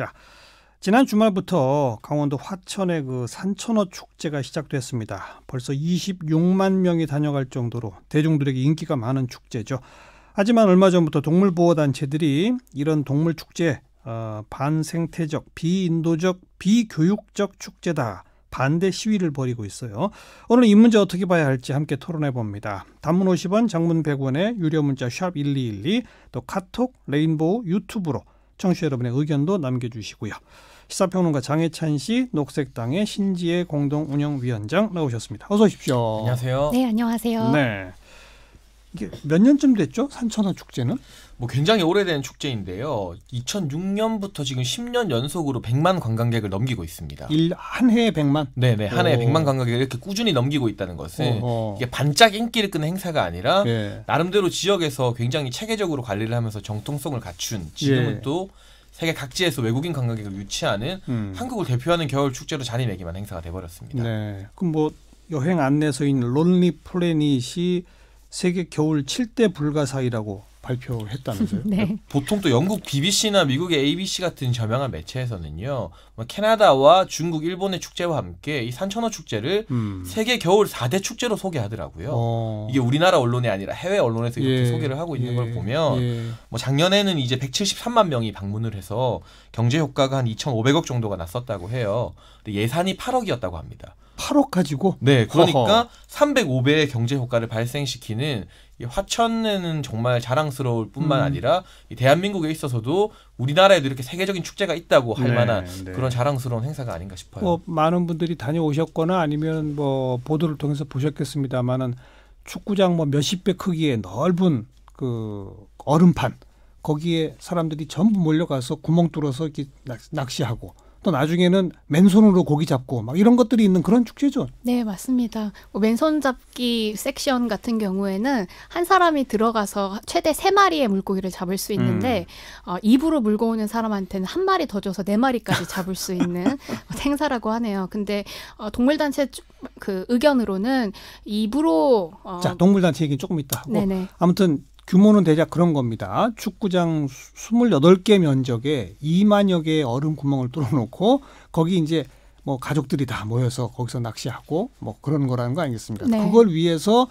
자, 지난 주말부터 강원도 화천의 그 산천어 축제가 시작됐습니다. 벌써 26만 명이 다녀갈 정도로 대중들에게 인기가 많은 축제죠. 하지만 얼마 전부터 동물보호단체들이 이런 동물 축제 어, 반생태적, 비인도적, 비교육적 축제다. 반대 시위를 벌이고 있어요. 오늘 이 문제 어떻게 봐야 할지 함께 토론해 봅니다. 단문 50원, 장문 100원에 유료 문자 샵 1212, 또 카톡, 레인보우, 유튜브로 청취자 여러분의 의견도 남겨주시고요. 시사평론가 장혜찬 씨, 녹색당의 신지혜 공동운영위원장 나오셨습니다. 어서 오십시오. 안녕하세요. 네, 안녕하세요. 네. 이게 몇 년쯤 됐죠? 산천어 축제는? 뭐 굉장히 오래된 축제인데요. 2006년부터 지금 10년 연속으로 100만 관광객을 넘기고 있습니다. 일, 한 해에 100만? 네네. 한 해에 100만 관광객을 이렇게 꾸준히 넘기고 있다는 것은 어어. 어. 이게 반짝 인기를 끄는 행사가 아니라 예. 나름대로 지역에서 굉장히 체계적으로 관리를 하면서 정통성을 갖춘 지금은 예. 또 세계 각지에서 외국인 관광객을 유치하는 음. 한국을 대표하는 겨울 축제로 자리매김한 행사가 돼버렸습니다. 네. 그럼 뭐 여행 안내서인 론리 플래닛이 세계 겨울 7대 불가사의라고 발표했다면서요? 네. 보통 또 영국 BBC나 미국의 ABC 같은 저명한 매체에서는요, 뭐 캐나다와 중국, 일본의 축제와 함께 이 산천어 축제를 음. 세계 겨울 4대 축제로 소개하더라고요. 어. 이게 우리나라 언론이 아니라 해외 언론에서 이렇게 예. 소개를 하고 있는 예. 걸 보면, 예. 뭐 작년에는 이제 173만 명이 방문을 해서 경제 효과가 한 2,500억 정도가 났었다고 해요. 근데 예산이 8억이었다고 합니다. 8억 가지고 네 그러니까 허허. 305배의 경제 효과를 발생시키는 이 화천에는 정말 자랑스러울 뿐만 음. 아니라 이 대한민국에 있어서도 우리나라에도 이렇게 세계적인 축제가 있다고 할 네, 만한 네. 그런 자랑스러운 행사가 아닌가 싶어요. 뭐 많은 분들이 다녀오셨거나 아니면 뭐 보도를 통해서 보셨겠습니다만은 축구장 뭐 몇십 배 크기의 넓은 그 얼음판 거기에 사람들이 전부 몰려가서 구멍 뚫어서 이렇게 낚시하고 또 나중에는 맨손으로 고기 잡고 막 이런 것들이 있는 그런 축제죠. 네, 맞습니다. 뭐 맨손 잡기 섹션 같은 경우에는 한 사람이 들어가서 최대 세마리의 물고기를 잡을 수 있는데 음. 어, 입으로 물고 오는 사람한테는 한 마리 더 줘서 네마리까지 잡을 수 있는 행사라고 뭐 하네요. 근데 어, 동물단체 그 의견으로는 입으로 어... 자, 동물단체 얘기는 조금 있다 하고 네네. 아무튼 규모는 대략 그런 겁니다. 축구장 28개 면적에 2만여 개의 얼음 구멍을 뚫어놓고 거기 이제 뭐 가족들이 다 모여서 거기서 낚시하고 뭐 그런 거라는 거 아니겠습니까? 네. 그걸 위해서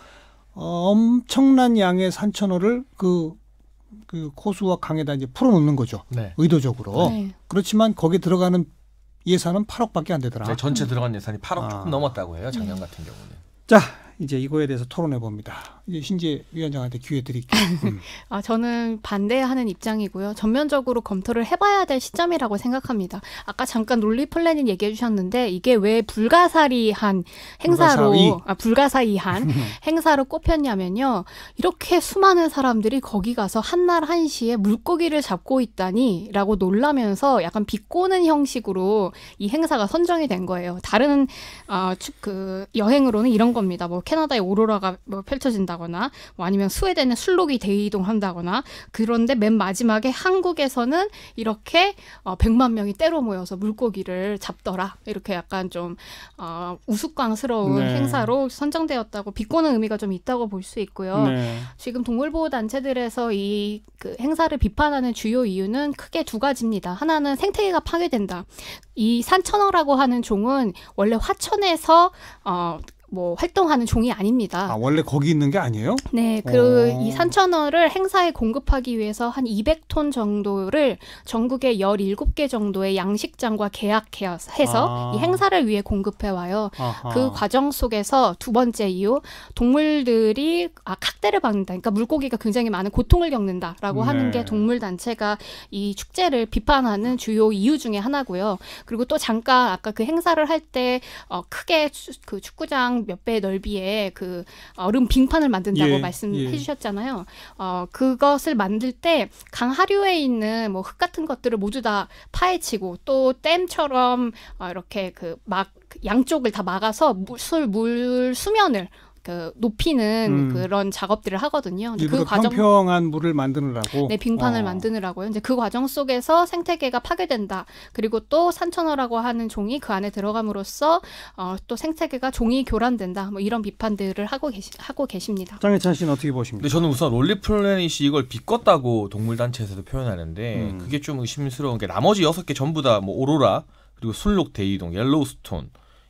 어, 엄청난 양의 산천어를 그, 그코수와 강에다 이제 풀어놓는 거죠. 네. 의도적으로. 네. 그렇지만 거기 에 들어가는 예산은 8억밖에 안 되더라. 네, 전체 들어간 예산이 8억 아. 조금 넘었다고 해요. 작년 네. 같은 경우는. 자, 이제 이거에 대해서 토론해 봅니다. 이제 신재 위원장한테 기회 드릴게요. 음. 아, 저는 반대하는 입장이고요. 전면적으로 검토를 해봐야 될 시점이라고 생각합니다. 아까 잠깐 논리 플랜을 얘기해 주셨는데 이게 왜 불가사리한 행사로 불가사의. 아, 불가사의한 행사로 꼽혔냐면요. 이렇게 수많은 사람들이 거기 가서 한 날 한시에 물고기를 잡고 있다니라고 놀라면서 약간 비꼬는 형식으로 이 행사가 선정이 된 거예요. 다른 아, 축, 그 여행으로는 이런 겁니다. 뭐 캐나다의 오로라가 뭐 펼쳐진다거나 뭐 아니면 스웨덴의 술록이 대이동한다거나 그런데 맨 마지막에 한국에서는 이렇게 어, 100만 명이 때로 모여서 물고기를 잡더라 이렇게 약간 좀 어, 우스꽝스러운 네. 행사로 선정되었다고 비꼬는 의미가 좀 있다고 볼 수 있고요. 네. 지금 동물보호 단체들에서 이그 행사를 비판하는 주요 이유는 크게 두 가지입니다. 하나는 생태계가 파괴된다. 이 산천어라고 하는 종은 원래 화천에서 어뭐 활동하는 종이 아닙니다. 아, 원래 거기 있는 게 아니에요? 네, 그이 어. 산천어를 행사에 공급하기 위해서 한 200톤 정도를 전국의 17개 정도의 양식장과 계약해서 아. 이 행사를 위해 공급해 와요. 그 과정 속에서 두 번째 이유 동물들이 아, 각대를 받는다 그러니까 물고기가 굉장히 많은 고통을 겪는다라고 네. 하는 게 동물 단체가 이 축제를 비판하는 주요 이유 중에 하나고요. 그리고 또 잠깐 아까 그 행사를 할 때 어, 크게 그 축구장 몇배 넓이의 그 얼음 빙판을 만든다고 예, 말씀해 예. 주셨잖아요. 어, 그것을 만들 때 강하류에 있는 뭐 흙 같은 것들을 모두 다 파헤치고 또 댐처럼 어, 이렇게 그 막 양쪽을 다 막아서 물, 술, 물 수면을 그 높이는 음. 그런 작업들을 하거든요. 그 과정 평평한 물을 만드느라고 네 빙판을 어. 만드느라고요. 이제 그 과정 속에서 생태계가 파괴된다. 그리고 또 산천어라고 하는 종이 그 안에 들어감으로써 어, 또 생태계가 종이 교란된다. 뭐 이런 비판들을 하고 계시 하고 계십니다. 장혜찬 씨는 어떻게 보십니까? 근데 저는 우선 롤리 플래닛이 이걸 비꼈다고 동물 단체에서도 표현하는데 음. 그게 좀 의심스러운 게 나머지 여섯 개 전부 다뭐 오로라 그리고 순록 대이동, 옐로우스톤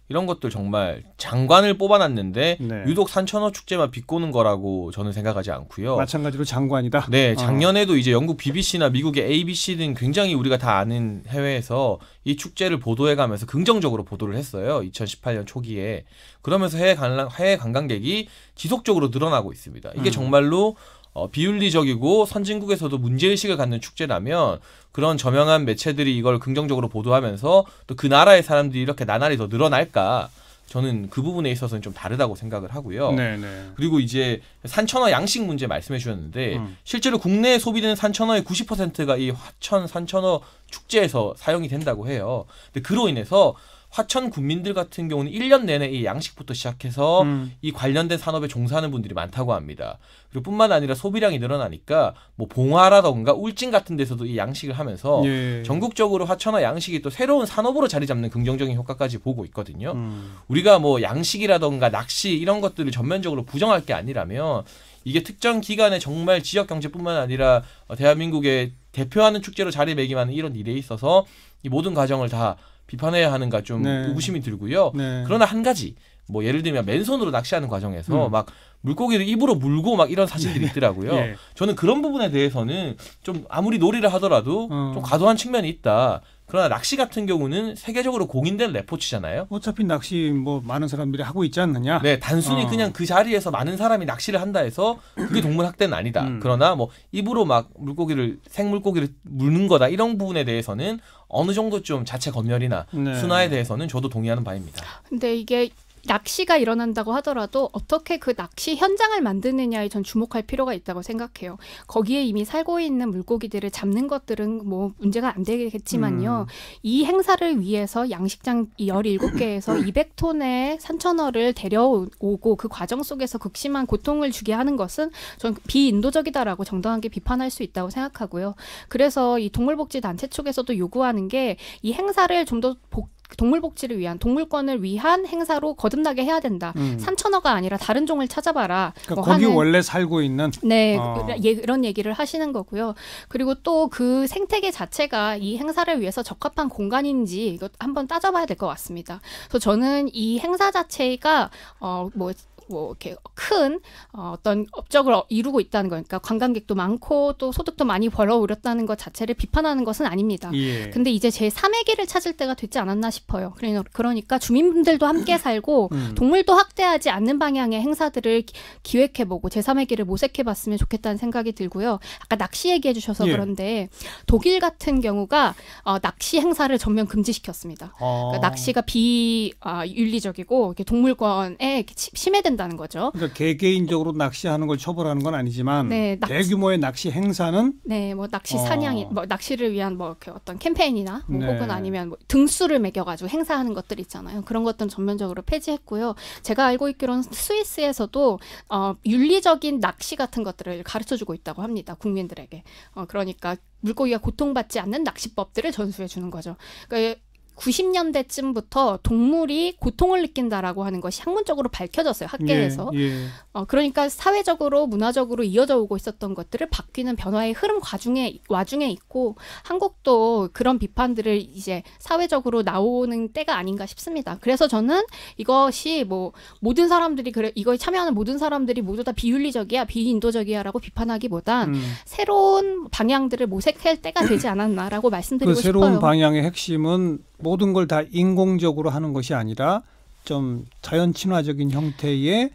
이런 것들 정말 장관을 뽑아놨는데 네. 유독 산천어 축제만 비꼬는 거라고 저는 생각하지 않고요. 마찬가지로 장관이다. 네, 아. 작년에도 어. 이제 영국 BBC나 미국의 ABC 등 굉장히 우리가 다 아는 해외에서 이 축제를 보도해가면서 긍정적으로 보도를 했어요. 2018년 초기에 그러면서 해외 관광 해외 관광객이 지속적으로 늘어나고 있습니다. 이게 음. 정말로 어, 비윤리적이고 선진국에서도 문제의식을 갖는 축제라면 그런 저명한 매체들이 이걸 긍정적으로 보도하면서 또 그 나라의 사람들이 이렇게 나날이 더 늘어날까 저는 그 부분에 있어서는 좀 다르다고 생각을 하고요. 네네. 네. 그리고 이제 산천어 양식 문제 말씀해 주셨는데 음. 실제로 국내에 소비되는 산천어의 90%가 이 화천 산천어 축제에서 사용이 된다고 해요. 근데 그로 인해서 화천 군민들 같은 경우는 1년 내내 이 양식부터 시작해서 음. 이 관련된 산업에 종사하는 분들이 많다고 합니다. 그리고 뿐만 아니라 소비량이 늘어나니까 뭐 봉화라던가 울진 같은 데서도 이 양식을 하면서 예. 전국적으로 화천화 양식이 또 새로운 산업으로 자리 잡는 긍정적인 효과까지 보고 있거든요. 음. 우리가 뭐 양식이라던가 낚시 이런 것들을 전면적으로 부정할 게 아니라면 이게 특정 기간에 정말 지역 경제뿐만 아니라 대한민국의 대표하는 축제로 자리매김하는 이런 일에 있어서 이 모든 과정을 다 비판해야 하는가 좀 네. 의구심이 들고요. 네. 그러나 한 가지 뭐 예를 들면 맨손으로 낚시하는 과정에서 음. 막 물고기를 입으로 물고 막 이런 사실들이 예. 있더라고요. 예. 저는 그런 부분에 대해서는 좀 아무리 놀이를 하더라도 어. 좀 과도한 측면이 있다. 그러나 낚시 같은 경우는 세계적으로 공인된 레포츠잖아요. 어차피 낚시 뭐 많은 사람들이 하고 있지 않느냐. 네, 단순히 어. 그냥 그 자리에서 많은 사람이 낚시를 한다 해서 그게 동물 학대는 아니다. 음. 그러나 뭐 입으로 막 물고기를 생물고기를 물는 거다 이런 부분에 대해서는 어느 정도 좀 자체 검열이나 네. 순화에 대해서는 저도 동의하는 바입니다. 근데 이게 낚시가 일어난다고 하더라도 어떻게 그 낚시 현장을 만드느냐에 전 주목할 필요가 있다고 생각해요. 거기에 이미 살고 있는 물고기들을 잡는 것들은 뭐 문제가 안 되겠지만요. 음. 이 행사를 위해서 양식장 17개에서 200톤의 산천어를 데려오고 그 과정 속에서 극심한 고통을 주게 하는 것은 전 비인도적이다라고 정당하게 비판할 수 있다고 생각하고요. 그래서 이 동물복지단체 측에서도 요구하는 게 이 행사를 좀 더 복 동물 복지를 위한 동물권을 위한 행사로 거듭나게 해야 된다. 음. 산천어가 아니라 다른 종을 찾아봐라. 그러니까 뭐 거기 하는. 원래 살고 있는 네 어. 그, 예, 이런 얘기를 하시는 거고요. 그리고 또 그 생태계 자체가 이 행사를 위해서 적합한 공간인지 이것 한번 따져봐야 될 것 같습니다. 그래서 저는 이 행사 자체가 어뭐 뭐 이렇게 큰 어, 어떤 업적을 어, 이루고 있다는 거니까 관광객도 많고 또 소득도 많이 벌어오렸다는 것 자체를 비판하는 것은 아닙니다. 예. 근데 이제 제 3의 길을 찾을 때가 되지 않았나 싶어요. 그러니까 주민분들도 함께 음. 살고 음. 동물도 학대하지 않는 방향의 행사들을 기획해보고 제 3의 길을 모색해봤으면 좋겠다는 생각이 들고요. 아까 낚시 얘기해 주셔서 예. 그런데 독일 같은 경우가 어, 낚시 행사를 전면 금지시켰습니다. 아. 그러니까 낚시가 비윤리적이고 아, 어, 동물권에 침해된다. 해다는 거죠. 그러니까 개개인적으로 낚시하는 걸 처벌하는 건 아니지만 네, 낚시, 대규모의 낚시 행사는 네, 뭐 낚시 어. 사냥이 어. 뭐 낚시를 위한 뭐 어떤 캠페인이나 뭐 네. 혹은 아니면 뭐 등수를 매겨가지고 행사하는 것들 있잖아요. 그런 것들은 전면적으로 폐지했고요. 제가 알고 있기로는 스위스에서도 어, 윤리적인 낚시 같은 것들을 가르쳐주고 있다고 합니다. 국민들에게. 어, 그러니까 물고기가 고통받지 않는 낚시법들을 전수해 주는 거죠. 그러니까 90년대쯤부터 동물이 고통을 느낀다라고 하는 것이 학문적으로 밝혀졌어요 학계에서. 예, 예. 어, 그러니까 사회적으로 문화적으로 이어져 오고 있었던 것들을 바뀌는 변화의 흐름 과중에 와중에 있고 한국도 그런 비판들을 이제 사회적으로 나오는 때가 아닌가 싶습니다. 그래서 저는 이것이 뭐 모든 사람들이 그래 이거에 참여하는 모든 사람들이 모두 다 비윤리적이야 비인도적이야라고 비판하기보단 음. 새로운 방향들을 모색할 때가 되지 않았나라고 말씀드리고 그 새로운 싶어요. 새로운 방향의 핵심은 모든 걸 다 인공적으로 하는 것이 아니라 좀 자연 친화적인 형태의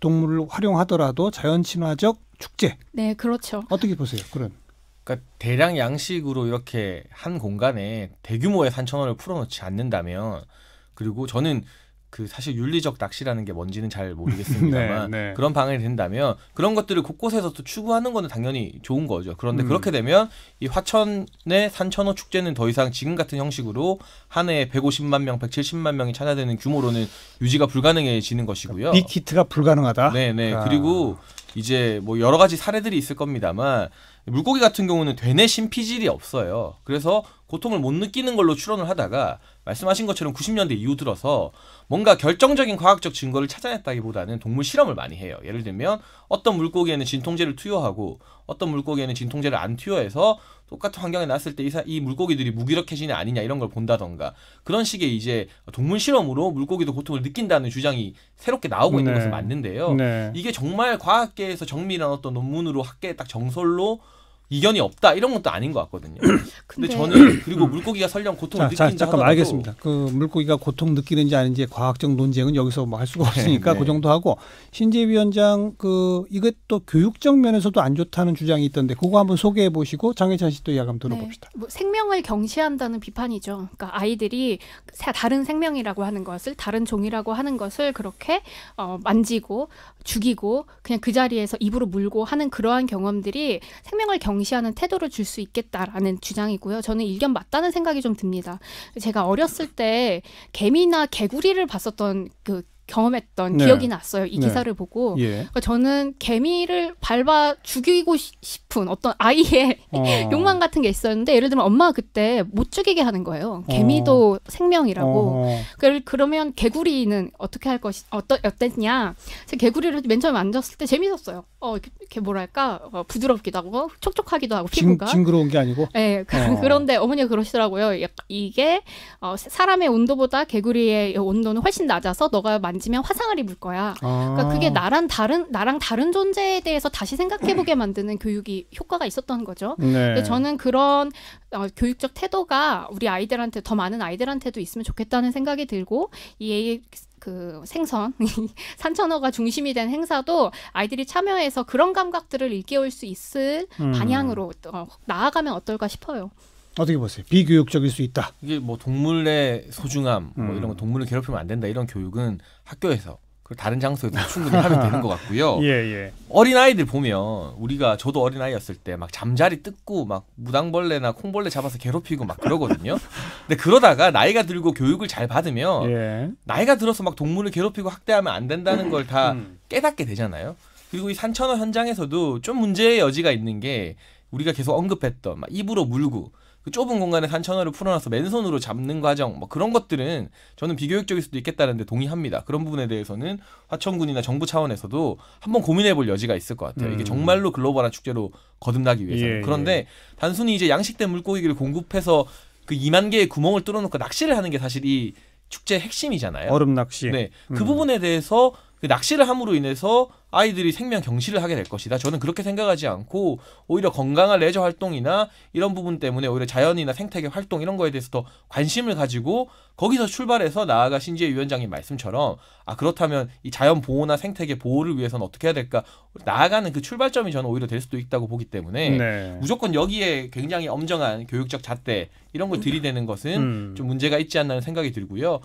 동물을 활용하더라도 자연 친화적 축제. 네, 그렇죠. 어떻게 보세요? 그런. 그러니까 대량 양식으로 이렇게 한 공간에 대규모의 산천어를 풀어놓지 않는다면 그리고 저는 그 사실 윤리적 낚시라는 게 뭔지는 잘 모르겠습니다만 네, 네. 그런 방해이 된다면 그런 것들을 곳곳에서 또 추구하는 거는 당연히 좋은 거죠. 그런데 음. 그렇게 되면 이 화천의 산천어 축제는 더 이상 지금 같은 형식으로 한 해에 150만 명, 170만 명이 찾아드는 규모로는 유지가 불가능해지는 것이고요. 그러니까 빅히트가 불가능하다. 네, 네. 아. 그리고 이제 뭐 여러 가지 사례들이 있을 겁니다만 물고기 같은 경우는 되뇌심 피질이 없어요. 그래서 고통을 못 느끼는 걸로 추론을 하다가 말씀하신 것처럼 90년대 이후 들어서 뭔가 결정적인 과학적 증거를 찾아냈다기보다는 동물 실험을 많이 해요. 예를 들면 어떤 물고기에는 진통제를 투여하고 어떤 물고기에는 진통제를 안 투여해서 똑같은 환경에 났을 때 이 물고기들이 무기력해지는 아니냐 이런 걸 본다던가 그런 식의 이제 동물 실험으로 물고기도 고통을 느낀다는 주장이 새롭게 나오고 있는 네. 것은 맞는데요. 네. 이게 정말 과학계에서 정밀한 어떤 논문으로 학계에 딱 정설로 이견이 없다 이런 것도 아닌 것 같거든요. 근데, 저는 그리고 물고기가 설령 고통을 자, 느낀다 잠깐 알겠습니다. 그 물고기가 고통 느끼는지 아닌지 과학적 논쟁은 여기서 뭐 할 수가 없으니까 네, 그 네. 그 정도 하고 신재 위원장 그 이것도 교육적 면에서도 안 좋다는 주장이 있던데 그거 한번 소개해 보시고 장혜찬 씨도 이야기 한번 네, 들어봅시다. 네. 뭐 생명을 경시한다는 비판이죠. 그러니까 아이들이 다른 생명이라고 하는 것을 다른 종이라고 하는 것을 그렇게 어, 만지고 죽이고 그냥 그 자리에서 입으로 물고 하는 그러한 경험들이 생명을 경 경시하는 태도를 줄 수 있겠다라는 주장이고요. 저는 일견 맞다는 생각이 좀 듭니다. 제가 어렸을 때 개미나 개구리를 봤었던 그 경험했던 네. 기억이 났어요. 이 네. 기사를 보고. 예. 그러니까 저는 개미를 밟아 죽이고 싶은 어떤 아이의 어. 욕망 같은 게 있었는데 예를 들면 엄마가 그때 못 죽이게 하는 거예요. 어. 개미도 어. 생명이라고. 어. 그걸 그러면 개구리는 어떻게 할 것이 어떠 어땠냐? 제가 개구리를 맨 처음에 만졌을 때 재밌었어요. 어, 이렇게 뭐랄까 어, 부드럽기도 하고 촉촉하기도 하고 징, 피부가 징그러운 게 아니고. 네, 어. 그, 런데 어머니가 그러시더라고요. 이게 어, 사람의 온도보다 개구리의 온도는 훨씬 낮아서 너가 많이 만지면 화상을 입을 거야. 아. 그러니까 그게 나랑 다른 나랑 다른 존재에 대해서 다시 생각해보게 음. 만드는 교육이 효과가 있었던 거죠. 네. 근데 저는 그런 어, 교육적 태도가 우리 아이들한테 더 많은 아이들한테도 있으면 좋겠다는 생각이 들고 이 AI 그 생선 산천어가 중심이 된 행사도 아이들이 참여해서 그런 감각들을 일깨울 수 있을 음. 방향으로 어, 나아가면 어떨까 싶어요. 어떻게 보세요? 비교육적일 수 있다. 이게 뭐 동물의 소중함, 뭐 음. 이런 거 동물을 괴롭히면 안 된다 이런 교육은 학교에서 그리고 다른 장소에서 충분히 하면 되는 것 같고요. 예, 예. 어린 아이들 보면 우리가 저도 어린 아이였을 때 막 잠자리 뜯고 막 무당벌레나 콩벌레 잡아서 괴롭히고 막 그러거든요. 근데 그러다가 나이가 들고 교육을 잘 받으면 예. 나이가 들어서 막 동물을 괴롭히고 학대하면 안 된다는 걸다 음. 깨닫게 되잖아요. 그리고 이 산천어 현장에서도 좀 문제의 여지가 있는 게 우리가 계속 언급했던 막 입으로 물고 그 좁은 공간에 산천어를 풀어놔서 맨손으로 잡는 과정 뭐 그런 것들은 저는 비교육적일 수도 있겠다는데 동의합니다. 그런 부분에 대해서는 화천군이나 정부 차원에서도 한번 고민해볼 여지가 있을 것 같아요. 음. 이게 정말로 글로벌한 축제로 거듭나기 위해서 예, 그런데 예. 단순히 이제 양식된 물고기를 공급해서 그 2만 개의 구멍을 뚫어놓고 낚시를 하는 게 사실 이 축제 핵심이잖아요. 얼음 낚시. 네, 그 음. 부분에 대해서 그 낚시를 함으로 인해서 아이들이 생명 경시를 하게 될 것이다. 저는 그렇게 생각하지 않고 오히려 건강한 레저 활동이나 이런 부분 때문에 오히려 자연이나 생태계 활동 이런 거에 대해서 더 관심을 가지고 거기서 출발해서 나아가 신지혜 위원장님 말씀처럼 아 그렇다면 이 자연 보호나 생태계 보호를 위해서는 어떻게 해야 될까 나아가는 그 출발점이 저는 오히려 될 수도 있다고 보기 때문에 네. 무조건 여기에 굉장히 엄정한 교육적 잣대 이런 걸 들이대는 것은 음. 좀 문제가 있지 않나 하는 생각이 들고요.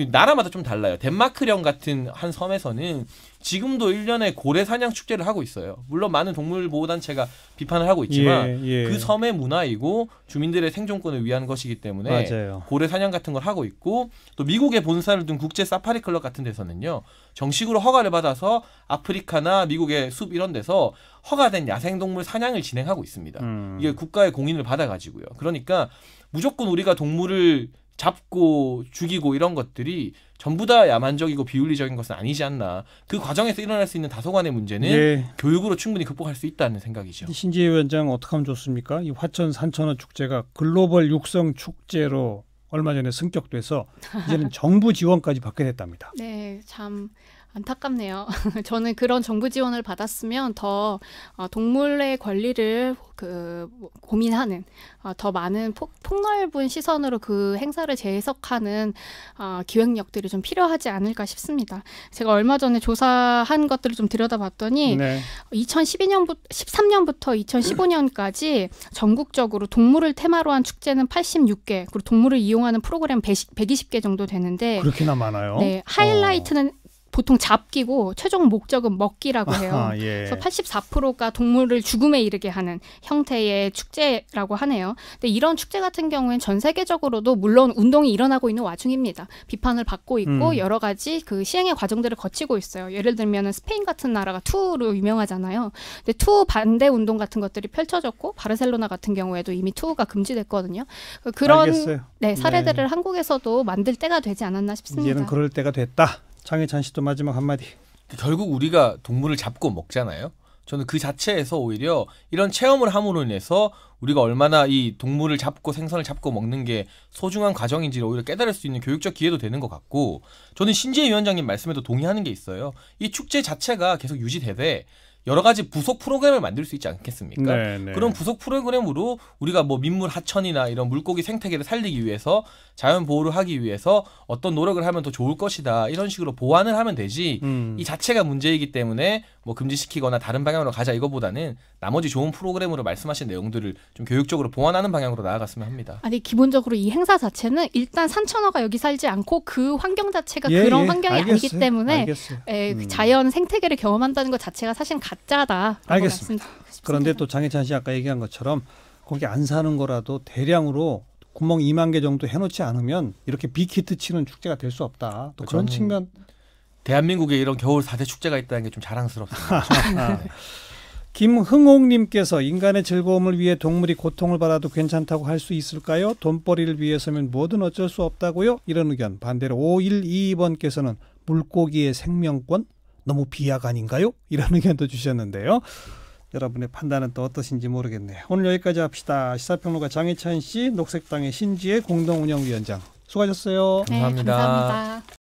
그 나라마다 좀 달라요. 덴마크령 같은 한 섬에서는 지금도 일년에 고래 사냥 축제를 하고 있어요. 물론 많은 동물 보호 단체가 비판을 하고 있지만 예, 예. 그 섬의 문화이고 주민들의 생존권을 위한 것이기 때문에 맞아요. 고래 사냥 같은 걸 하고 있고 또미국의 본사를 둔 국제 사파리 클럽 같은 데서는요. 정식으로 허가를 받아서 아프리카나 미국의 숲 이런 데서 허가된 야생 동물 사냥을 진행하고 있습니다. 음. 이게 국가의 공인을 받아 가지고요. 그러니까 무조건 우리가 동물을 잡고 죽이고 이런 것들이 전부 다 야만적이고 비윤리적인 것은 아니지 않나. 그 과정에서 일어날 수 있는 다소간의 문제는 네. 교육으로 충분히 극복할 수 있다는 생각이죠. 신지혜 위원장 어떻게 하면 좋습니까? 이 화천 산천어 축제가 글로벌 육성 축제로 얼마 전에 승격돼서 이제는 정부 지원까지 받게 됐답니다. 네, 참 안타깝네요. 저는 그런 정부 지원을 받았으면 더 어, 동물의 권리를 그 뭐 고민하는 어, 더 많은 폭, 넓은 시선으로 그 행사를 재해석하는 어, 기획력들이 좀 필요하지 않을까 싶습니다. 제가 얼마 전에 조사한 것들을 좀 들여다봤더니 네. 2012년부터 13년부터 2015년까지 전국적으로 동물을 테마로 한 축제는 86개 그리고 동물을 이용하는 프로그램 120개 정도 되는데 그렇게나 많아요. 네, 하이라이트는 어. 보통 잡기고 최종 목적은 먹기라고 해요. 아하, 예. 그래서 84%가 동물을 죽음에 이르게 하는 형태의 축제라고 하네요. 근데 이런 축제 같은 경우엔 전 세계적으로도 물론 운동이 일어나고 있는 와중입니다. 비판을 받고 있고 음. 여러 가지 그 시행의 과정들을 거치고 있어요. 예를 들면 스페인 같은 나라가 투로 우 유명하잖아요. 근데 투우 반대 운동 같은 것들이 펼쳐졌고 바르셀로나 같은 경우에도 이미 투가 우 금지됐거든요. 그 그런 네, 사례들을 네. 한국에서도 만들 때가 되지 않았나 싶습니다. 이제는 그럴 때가 됐다. 장혜찬 씨도 마지막 한마디. 그 결국 우리가 동물을 잡고 먹잖아요. 저는 그 자체에서 오히려 이런 체험을 함으로 인해서 우리가 얼마나 이 동물을 잡고 생선을 잡고 먹는 게 소중한 과정인지를 오히려 깨달을 수 있는 교육적 기회도 되는 것 같고 저는 신재혜 위원장님 말씀에도 동의하는 게 있어요. 이 축제 자체가 계속 유지되되 여러 가지 부속 프로그램을 만들 수 있지 않겠습니까? 네, 네. 그런 부속 프로그램으로 우리가 뭐 민물 하천이나 이런 물고기 생태계를 살리기 위해서 자연 보호를 하기 위해서 어떤 노력을 하면 더 좋을 것이다 이런 식으로 보완을 하면 되지 음. 이 자체가 문제이기 때문에 뭐 금지시키거나 다른 방향으로 가자 이거보다는 나머지 좋은 프로그램으로 말씀하신 내용들을 좀 교육적으로 보완하는 방향으로 나아갔으면 합니다. 아니 기본적으로 이 행사 자체는 일단 산천어가 여기 살지 않고 그 환경 자체가 예, 그런 예, 환경이 알겠어요. 아니기 때문에 에, 예, 음. 그 자연 생태계를 경험한다는 것 자체가 사실 가짜다. 알겠습니다. 그런데 또 장혜찬 씨 아까 얘기한 것처럼 거기 안 사는 거라도 대량으로 구멍 2만 개 정도 해놓지 않으면 이렇게 빅히트 치는 축제가 될 수 없다. 또그런 네, 측면 대한민국에 이런 겨울 사대 축제가 있다는 게 좀 자랑스럽습니다. 김흥옥님께서 인간의 즐거움을 위해 동물이 고통을 받아도 괜찮다고 할 수 있을까요? 돈벌이를 위해서면 뭐든 어쩔 수 없다고요? 이런 의견. 반대로 5122번께서는 물고기의 생명권? 너무 비약 아닌가요? 이런 의견도 주셨는데요. 여러분의 판단은 또 어떠신지 모르겠네요. 오늘 여기까지 합시다. 시사평론가 장혜찬 씨, 녹색당의 신지혜 공동운영위원장. 수고하셨어요. 감사합니다. 네, 감사합니다.